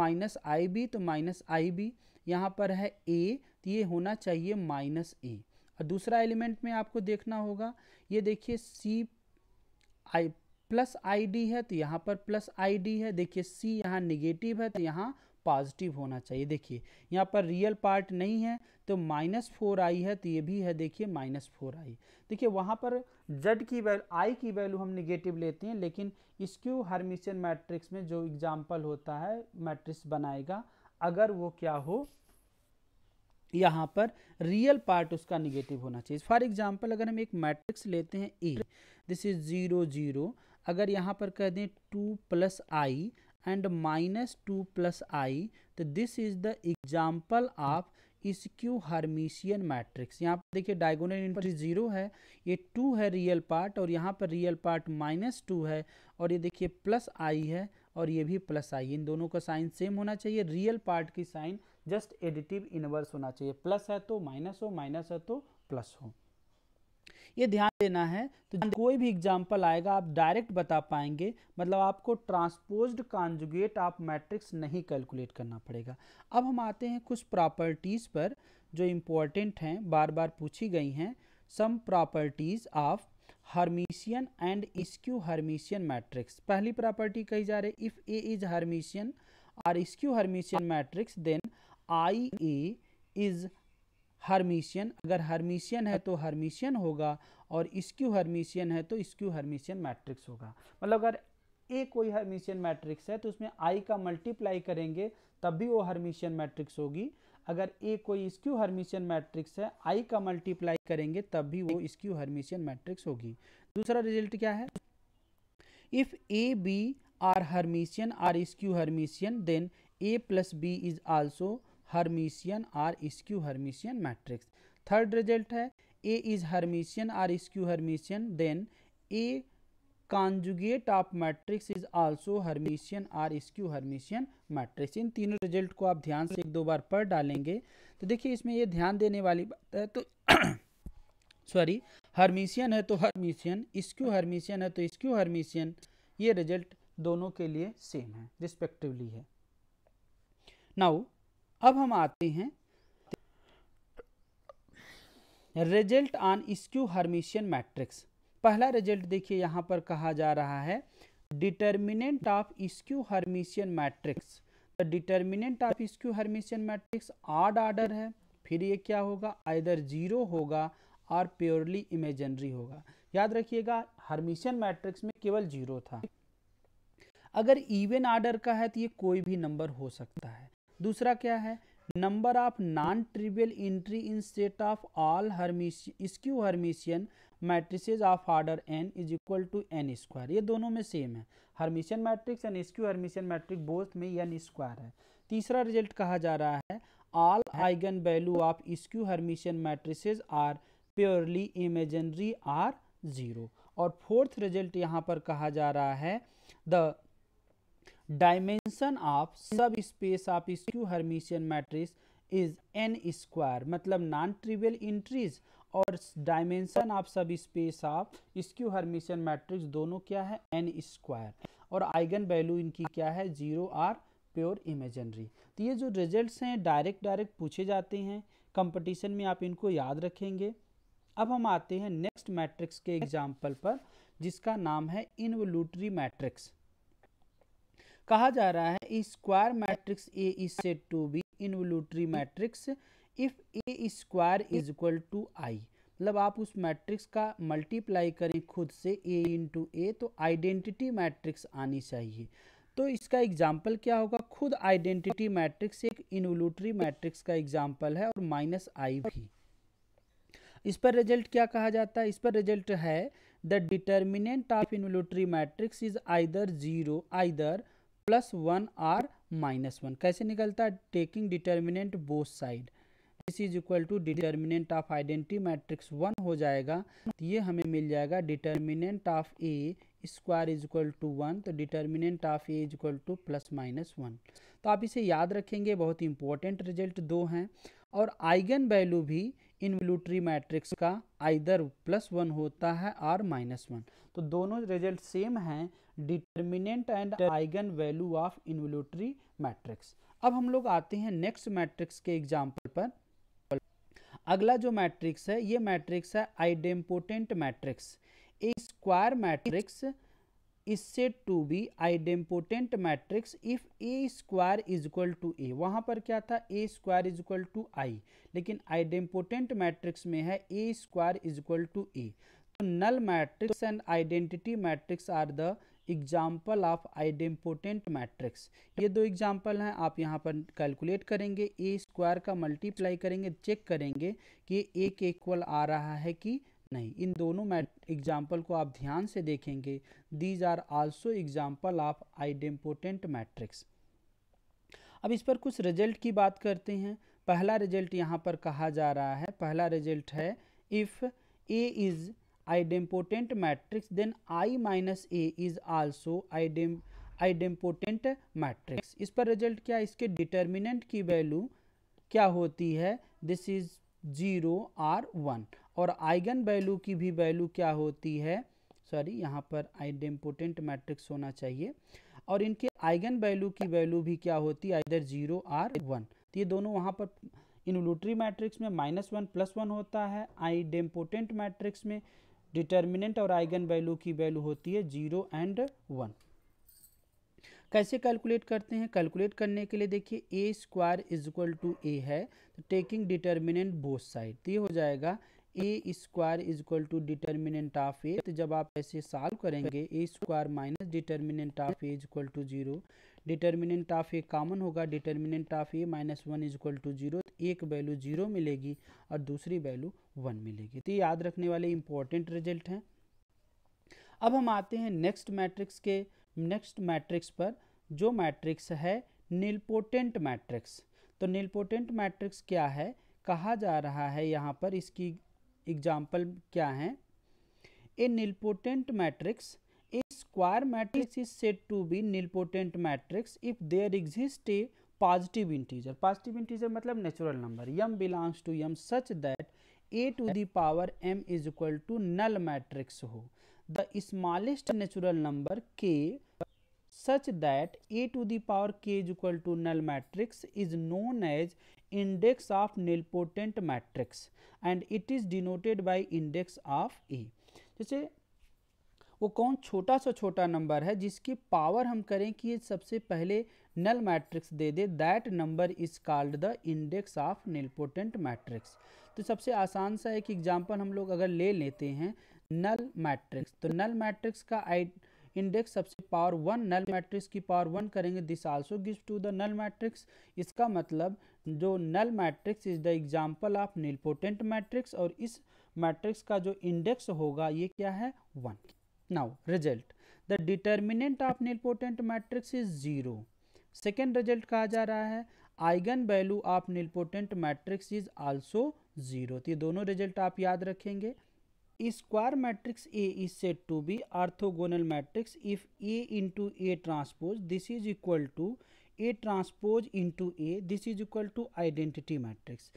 माइनस आई बी तो माइनस आई बी यहाँ पर है ए तो ये होना चाहिए माइनस ए और दूसरा एलिमेंट में आपको देखना होगा ये देखिए सी आई प्लस डी है तो यहाँ पर प्लस डी है देखिए सी यहाँ निगेटिव है तो यहाँ पॉजिटिव होना चाहिए देखिए यहाँ पर रियल पार्ट नहीं है तो माइनस फोर आई है तो ये भी है देखिए माइनस फोर आई देखिए वहाँ पर जेड की वैल्यू आई की वैल्यू हम निगेटिव लेते हैं लेकिन स्क्यू हर्मिशियन मैट्रिक्स में जो एग्जाम्पल होता है मैट्रिक्स बनाएगा अगर वो क्या हो यहाँ पर रियल पार्ट उसका निगेटिव होना चाहिए फॉर एग्जाम्पल अगर हम एक मैट्रिक्स लेते हैं A this is zero zero अगर यहाँ पर कह दें two plus i and minus two plus i तो this is the example of skew Hermitian matrix यहाँ पर देखिए डायगोनल इनवर्स जीरो है ये टू है रियल पार्ट और यहाँ पर रियल पार्ट माइनस टू है और ये देखिए प्लस आई है और ये भी प्लस आई इन दोनों का साइन सेम होना चाहिए रियल पार्ट की साइन जस्ट एडिटिव इनवर्स होना चाहिए प्लस है तो माइनस हो माइनस है तो प्लस हो ये ध्यान देना है तो कोई भी एग्जाम्पल आएगा आप डायरेक्ट बता पाएंगे मतलब आपको ट्रांसपोज्ड कॉन्जुगेट आप मैट्रिक्स नहीं कैलकुलेट करना पड़ेगा अब हम आते हैं कुछ प्रॉपर्टीज़ पर जो इम्पोर्टेंट हैं बार बार पूछी गई हैं some properties of Hermitian and skew Hermitian matrix पहली प्रॉपर्टी कही जा रही इफ़ ए इज हर्मिशियन और skew Hermitian matrix then i A is Hermitian अगर हर्मिशियन है तो हर्मिशियन होगा और इसक्यू हर्मीशियन है तो इसक्यू हर्मीशियन मैट्रिक्स होगा मतलब अगर ए कोई हर्मीशियन मैट्रिक्स है तो उसमें आई का मल्टीप्लाई करेंगे तब भी वो हर्मीशियन मैट्रिक्स होगी अगर ए कोई इसक्यू हर्मीशियन मैट्रिक्स है आई का मल्टीप्लाई करेंगे तब भी वो इसक्यू हर्मीशियन मैट्रिक्स होगी दूसरा रिजल्ट क्या है if A B are Hermitian or skew Hermitian then A plus B is also Hermitian or skew Hermitian matrix third result है A is Hermitian or skew Hermitian then A conjugate of matrix is also Hermitian or skew Hermitian matrix इन तीनों result को आप ध्यान से एक दो बार पढ़ डालेंगे तो देखिए इसमें ये ध्यान देने वाली बात है तो सॉरी (coughs) हर्मीशियन है तो हर्मीशियन इसक्यू हर्मीशियन है तो इसक्यू हर्मीशियन ये रिजल्ट दोनों के लिए सेम है रिस्पेक्टिवली है नाउ अब हम आते हैं result on skew Hermitian matrix पहला रिजल्ट देखिए यहां पर कहा जा रहा है determinant of skew Hermitian matrix determinant of skew Hermitian matrix odd order है फिर ये क्या होगा आइदर जीरो होगा और प्योरली इमेजनरी होगा याद रखिएगा हर्मिशियन मैट्रिक्स में केवल जीरो था अगर इवन आर्डर का है तो ये कोई भी नंबर हो सकता है दूसरा क्या है number of non trivial entry in set of all Hermitian skew Hermitian matrices of order N is equal to n square ये दोनों में सेम है Hermitian matrix and skew Hermitian matrix both में एन स्क्वायर है तीसरा result कहा जा रहा है all eigen value of skew Hermitian matrices are purely imaginary or zero और फोर्थ रिजल्ट यहाँ पर कहा जा रहा है the dimension of sub space of skew Hermitian matrix is n square मतलब नॉन ट्रिवियल इंट्रीज और dimension of sub space of skew Hermitian matrix दोनों क्या है एन स्क्वायर और आइगन वैल्यू इनकी क्या है जीरो आर प्योर इमेजनरी तो ये जो रिजल्ट्स हैं डायरेक्ट डायरेक्ट पूछे जाते हैं कंपटीशन में आप इनको याद रखेंगे अब हम आते हैं नेक्स्ट मैट्रिक्स के एग्जाम्पल पर जिसका नाम है इनवोल्यूटरी मैट्रिक्स कहा जा रहा है square matrix A is set to be involutory matrix if A square is equal to I मतलब आप उस मैट्रिक्स का मल्टीप्लाई करें खुद से ए इंटू ए तो आइडेंटिटी मैट्रिक्स आनी चाहिए तो इसका एग्जाम्पल क्या होगा खुद आइडेंटिटी मैट्रिक्स एक इनवोल्यूटरी मैट्रिक्स का एग्जाम्पल है और माइनस आई भी इस पर रिजल्ट क्या कहा जाता है इस पर रिजल्ट है the determinant of involutory matrix is either zero either plus one or minus one कैसे निकलता है taking determinant both side this is equal to determinant of identity matrix one हो जाएगा ये हमें मिल जाएगा determinant of A square is equal to one तो determinant of A is equal to plus minus one तो आप इसे याद रखेंगे बहुत इंपॉर्टेंट रिजल्ट दो हैं और आइगन वैल्यू भी इन्वलूटरी मैट्रिक्स का आइदर प्लस वन होता है और माइनस वन तो दोनों रिजल्ट सेम हैं determinant and eigen value of involutory matrix अब हम लोग आते हैं नेक्स्ट मैट्रिक्स के एग्जाम्पल पर अगला जो मैट्रिक्स है ये मैट्रिक्स है idempotent matrix A square matrix is said to be idempotent matrix if A square is equal to A वहाँ पर क्या था A square is equal to I लेकिन आइडेम्पोटेंट मैट्रिक्स में है ए square is equal to A null matrix and identity matrix are the example of idempotent matrix ये दो example हैं आप यहाँ पर कैलकुलेट करेंगे ए स्क्वायर का मल्टीप्लाई करेंगे चेक करेंगे कि एक इक्वल आ रहा है कि नहीं इन दोनों एग्जाम्पल को आप ध्यान से देखेंगे these are also example of idempotent matrix अब इस पर कुछ रिजल्ट की बात करते हैं पहला रिजल्ट यहाँ पर कहा जा रहा है पहला रिजल्ट है if A is idempotent matrix then i minus a is also idem idempotent matrix इस पर रिजल्ट क्या इसके डिटर्मिनेंट की वैल्यू क्या होती है this is zero or one और आइगन वैल्यू की भी वैल्यू क्या होती है सॉरी यहाँ पर आइडेम्पोर्टेंट मैट्रिक्स होना चाहिए और इनके आइगन वैल्यू की वैल्यू भी क्या होती है इधर जीरो आर वन तो ये दोनों वहाँ पर इनवोलूटरी मैट्रिक्स में माइनस वन प्लस वन होता है आइडेम्पोर्टेंट मैट्रिक्स में डिटर्मिनेंट और आइगन वैल्यू की वैल्यू होती है जीरो एंड वन कैसे कैलकुलेट करते हैं कैलकुलेट करने के लिए देखिए A square is equal to A है तो टेकिंग डिटर्मिनेंट बोथ साइड तो ये हो जाएगा A square is equal to determinant of A तो जब आप ऐसे सॉल्व करेंगे A square minus determinant of A is equal to zero determinant of A common होगा determinant of A minus one is equal to zero तो एक value zero मिलेगी और दूसरी वैल्यू वन मिलेगी तो याद रखने वाले इंपॉर्टेंट रिजल्ट हैं अब हम आते हैं नेक्स्ट मैट्रिक्स के नेक्स्ट मैट्रिक्स पर जो मैट्रिक्स है निलपोटेंट मैट्रिक्स तो निलपोटेंट मैट्रिक्स क्या है कहा जा रहा है यहाँ पर इसकी एग्जाम्पल क्या हैं A nilpotent matrix square matrix is said to be nilpotent matrix if there exists a positive integer positive integer मतलब natural number m belongs to m such that a to the power m is equal to null matrix हो the smallest natural number k such that a to the power k is equal to null matrix is known as index of nilpotent matrix and it is denoted by index of a जैसे वो कौन छोटा सा छोटा number है जिसकी power हम करें कि ये सबसे पहले नल मैट्रिक्स दे दे that number is called the index of nilpotent matrix तो सबसे आसान सा एक एग्जाम्पल हम लोग अगर ले लेते हैं नल मैट्रिक्स तो नल मैट्रिक्स का आई इंडेक्स सबसे पावर वन नल मैट्रिक्स की पावर वन करेंगे this also gives to the null matrix इसका मतलब जो null matrix is the example of nilpotent matrix और इस मैट्रिक्स का जो इंडेक्स होगा ये क्या है one Now result the determinant of nilpotent matrix is zero. Second result कहा जा रहा है eigen value of nilpotent matrix is also zero. तो ये दोनों result आप याद रखेंगे square matrix A is set to be orthogonal matrix if A into A transpose this is equal to A transpose into A this is equal to identity matrix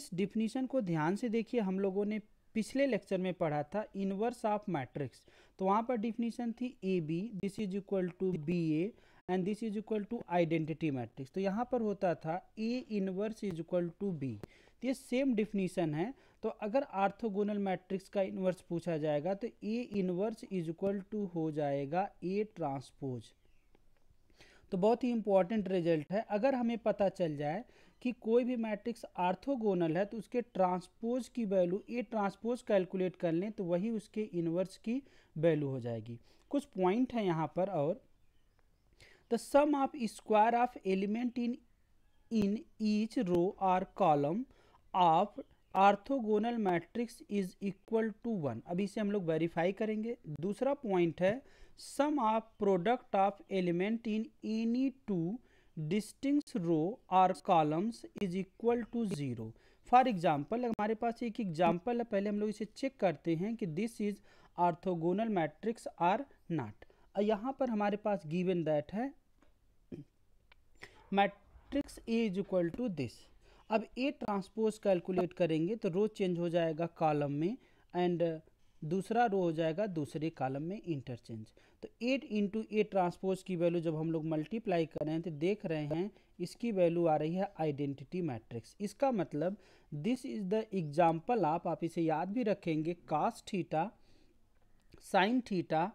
इस definition को ध्यान से देखिए हम लोगों ने पिछले लेक्चर में पढ़ा था इनवर्स ऑफ मैट्रिक्स तो वहाँ पर डिफिनीशन थी A B this is equal to B A and this is equal to identity matrix तो यहाँ पर होता था A inverse is equal to B ये सेम डिफिनीशन है तो अगर आर्थोगोनल मैट्रिक्स का इनवर्स पूछा जाएगा तो A inverse is equal to हो जाएगा ए ट्रांसपोज तो बहुत ही इम्पोर्टेंट रिजल्ट है अगर हमें पता चल जाए कि कोई भी मैट्रिक्स आर्थोगोनल है तो उसके ट्रांसपोज की वैल्यू ए ट्रांसपोज कैलकुलेट कर लें तो वही उसके इनवर्स की वैल्यू हो जाएगी कुछ पॉइंट है यहाँ पर और the sum of square of element in in each row or column of orthogonal matrix is equal to one अभी इसे हम लोग वेरीफाई करेंगे दूसरा पॉइंट है sum of product of element in any two distinct row or columns is equal to zero for example हमारे पास एक एग्जाम्पल है पहले हम लोग इसे चेक करते हैं कि this is orthogonal matrix or not यहाँ पर हमारे पास गिवन दैट है matrix A is equal to this अब ए ट्रांसपोज कैलकुलेट करेंगे तो रो चेंज हो जाएगा कॉलम में एंड दूसरा रो हो जाएगा दूसरे कॉलम में इंटरचेंज तो एट इंटू ए ट्रांसपोज की वैल्यू जब हम लोग मल्टीप्लाई कर रहे हैं तो देख रहे हैं इसकी वैल्यू आ रही है आइडेंटिटी मैट्रिक्स इसका मतलब दिस इज द एग्जाम्पल आप आप इसे याद भी रखेंगे कास्ट थीटा साइन थीटा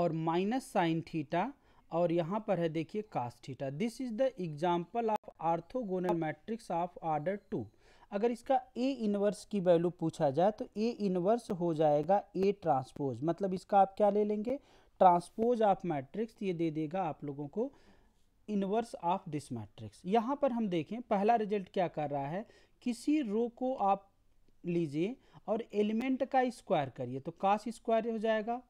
और माइनस साइन थीटा और यहाँ पर है देखिए cos theta this is the example of orthogonal matrix of order two अगर इसका ए इनवर्स की वैल्यू पूछा जाए तो ए इनवर्स हो जाएगा ए ट्रांसपोज मतलब इसका आप क्या ले लेंगे ट्रांसपोज ऑफ मैट्रिक्स ये दे देगा आप लोगों को इनवर्स ऑफ दिस मैट्रिक्स यहाँ पर हम देखें पहला रिजल्ट क्या कर रहा है किसी रो को आप लीजिए और एलिमेंट का स्क्वायर करिए तो काश स्क्वायर हो जाएगा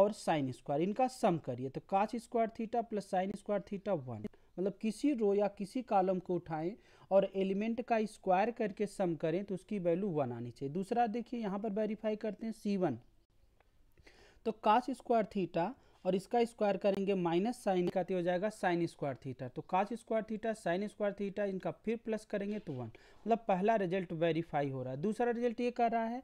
और साइन स्क्वायर इनका सम करिए तो cos square theta plus sine square theta one मतलब किसी रो या किसी कॉलम को उठाएं और एलिमेंट का स्क्वायर करके सम करें तो उसकी वैल्यू वन आनी चाहिए दूसरा देखिए यहाँ पर वेरीफाई करते हैं सी वन तो काश स्क्वायर थीटा और इसका स्क्वायर करेंगे माइनस साइन का तो हो जाएगा साइन स्क्वायर थीटा तो cos square theta sine square theta इनका फिर प्लस करेंगे तो वन मतलब पहला रिजल्ट वेरीफाई हो रहा है दूसरा रिजल्ट ये कर रहा है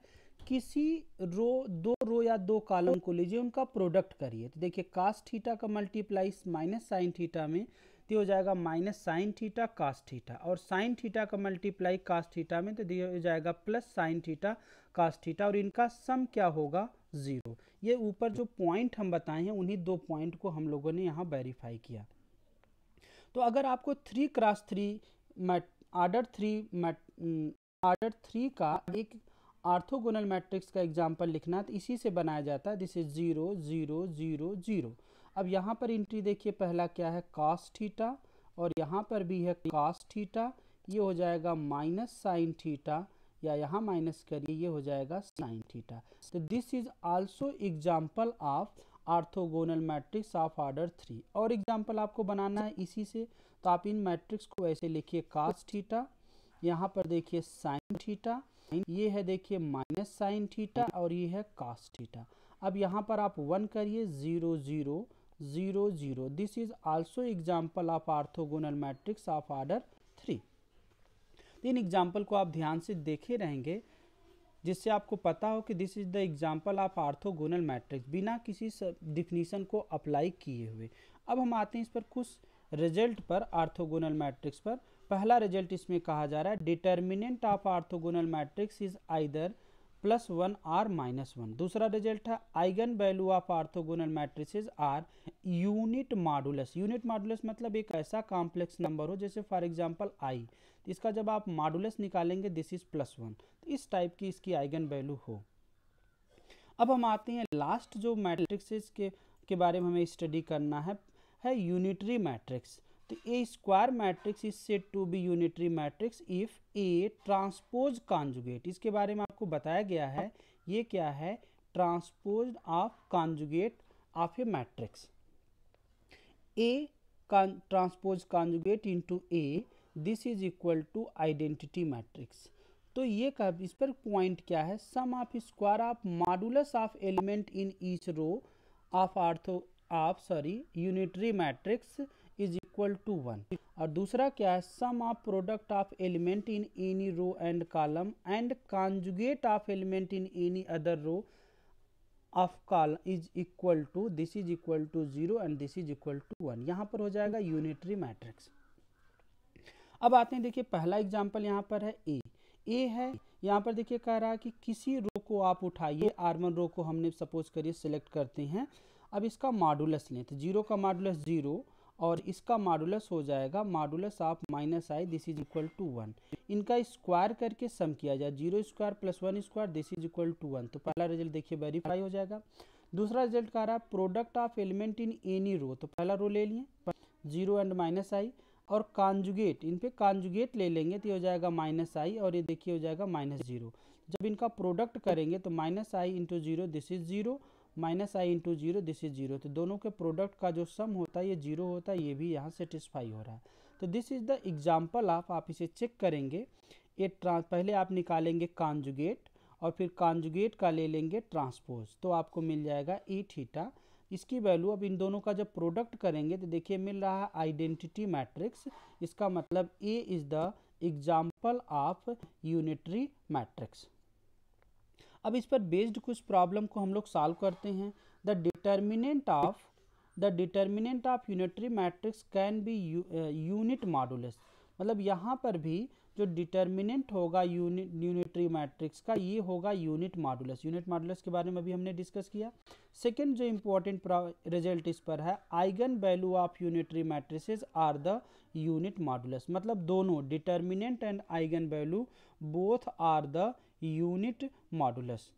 किसी रो दो रो या दो कॉलम को लीजिए उनका प्रोडक्ट करिए तो देखिए कास्ट थीटा का मल्टीप्लाई माइनस साइन थीटा में तो हो जाएगा minus sine theta cos theta और साइन थीटा का मल्टीप्लाई कास थीटा में तो दिया हो जाएगा plus sine theta cos theta और इनका सम क्या होगा ज़ीरो ये ऊपर जो पॉइंट हम बताए हैं उन्हीं दो पॉइंट को हम लोगों ने यहाँ वेरीफाई किया तो अगर आपको three cross three mat order three mat order three का एक आर्थोगोनल मैट्रिक्स का एग्जाम्पल लिखना तो इसी से बनाया जाता है this is zero zero zero zero अब यहाँ पर एंट्री देखिए पहला क्या है कास्ट थीटा और यहाँ पर भी है कास्ट थीटा ये हो जाएगा माइनस साइन थीटा या यहाँ माइनस करिए ये हो जाएगा साइन थीटा तो this is also example of orthogonal matrix of order three और एग्जाम्पल आपको बनाना है इसी से तो आप इन मैट्रिक्स को ऐसे लिखिए कास्ट थीटा यहाँ पर देखिए साइन थीटा ये है देखिए माइनस साइन थीटा और ये है कास्ट थीटा अब यहाँ पर आप वन करिए zero zero 0 0 this is also example of orthogonal matrix of order 3 तीन एग्जाम्पल को आप ध्यान से देखे रहेंगे जिससे आपको पता हो कि this is the example of orthogonal matrix बिना किसी डिफिनीशन को अप्लाई किए हुए अब हम आते हैं इस पर कुछ रिजल्ट पर आर्थोगोनल मैट्रिक्स पर पहला रिजल्ट इसमें कहा जा रहा है determinant of orthogonal matrix is either plus one or minus one दूसरा रिजल्ट है eigen value of orthogonal matrices are unit modulus unit modulus मतलब एक ऐसा कॉम्प्लेक्स नंबर हो जैसे फॉर एग्जांपल आई तो इसका जब आप मॉडुलस निकालेंगे दिस इज प्लस वन इस टाइप की इसकी आइगन वैल्यू हो अब हम आते हैं लास्ट जो मैट्रिक्स के के बारे में हमें स्टडी करना है है यूनिटरी मैट्रिक्स तो A square matrix is said to be unitary matrix if A transpose conjugate इसके बारे में आपको बताया गया है ये क्या है transpose of conjugate of A matrix A transpose conjugate into A this is equal to identity matrix तो ये कब इस पर पॉइंट क्या है sum of square of modulus of element in each row of ortho of sorry unitary matrix equal to one और दूसरा क्या है sum of product of element in any row and column and conjugate of element in any other row of call is equal to this is equal to zero and this is equal to one यहाँ पर हो जाएगा unitary matrix अब आते हैं देखिए पहला example यहाँ पर है ए ए है यहाँ पर देखिए कह रहा है कि किसी रो को आप उठाइए आर्मन रो को हमने सपोज करिए सिलेक्ट करते हैं अब इसका मॉडुलस लें तो जीरो का मॉडुलस जीरो और इसका मॉडुलस हो जाएगा modulus of minus i this is equal to one इनका स्क्वायर करके सम किया जाए zero square plus one square this is equal to one तो पहला रिजल्ट देखिए वेरीफाई हो जाएगा दूसरा रिजल्ट कह रहा है product of element in any row तो पहला रो ले लिए जीरो एंड माइनस आई और कॉन्जुगेट इन पे कॉन्जुगेट ले लेंगे तो ये हो जाएगा माइनस आई और ये देखिए हो जाएगा माइनस जीरो जब इनका प्रोडक्ट करेंगे तो minus i into zero this is zero minus i into zero this is zero तो दोनों के प्रोडक्ट का जो सम होता है ये जीरो होता है ये भी यहाँ सेटिस्फाई हो रहा है तो this is the example of आप इसे चेक करेंगे ये पहले आप निकालेंगे कॉन्जुगेट और फिर कॉन्जुगेट का ले लेंगे ट्रांसपोज तो आपको मिल जाएगा ई थीटा इसकी वैल्यू अब इन दोनों का जब प्रोडक्ट करेंगे तो देखिए मिल रहा है आइडेंटिटी मैट्रिक्स इसका मतलब A is the example of unitary matrix अब इस पर बेस्ड कुछ प्रॉब्लम को हम लोग सॉल्व करते हैं the determinant of the determinant of unitary matrix can be unit modulus मतलब यहाँ पर भी जो डिटर्मिनेंट होगा यूनिट यूनिटरी मैट्रिक्स का ये होगा यूनिट मॉडुलस यूनिट मॉडुलस के बारे में अभी हमने डिस्कस किया सेकेंड जो इम्पोर्टेंट रिजल्ट इस पर है eigen value of unitary matrices are the unit modulus मतलब दोनों determinant and eigen value both are the unit modulus